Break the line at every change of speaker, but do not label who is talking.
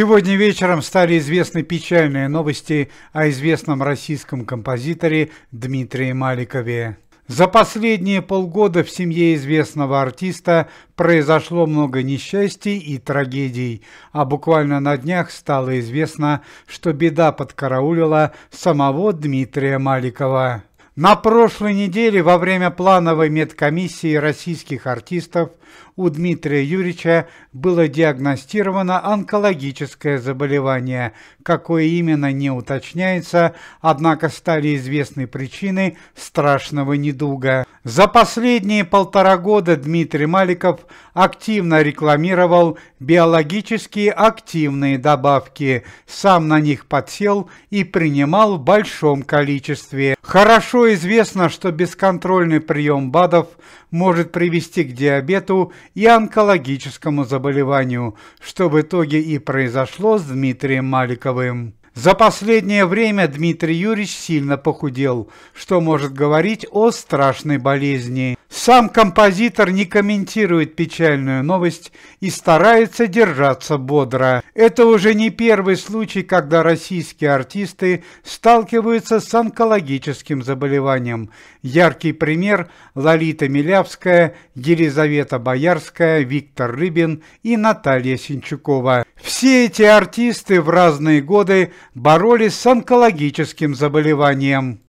Сегодня вечером стали известны печальные новости о известном российском композиторе Дмитрии Маликове. За последние полгода в семье известного артиста произошло много несчастий и трагедий, а буквально на днях стало известно, что беда подкараулила самого Дмитрия Маликова. На прошлой неделе во время плановой медкомиссии российских артистов у Дмитрия Юрьевича было диагностировано онкологическое заболевание, какое именно не уточняется, однако стали известны причины страшного недуга. За последние полтора года Дмитрий Маликов активно рекламировал биологически активные добавки, сам на них подсел и принимал в большом количестве. Хорошо известно, что бесконтрольный прием БАДов может привести к диабету и онкологическому заболеванию, что в итоге и произошло с Дмитрием Маликовым. За последнее время Дмитрий Юрьевич сильно похудел, что может говорить о страшной болезни. Сам композитор не комментирует печальную новость и старается держаться бодро. Это уже не первый случай, когда российские артисты сталкиваются с онкологическим заболеванием. Яркий пример – Лолита Милявская, Елизавета Боярская, Виктор Рыбин и Наталья Синчукова. Все эти артисты в разные годы боролись с онкологическим заболеванием.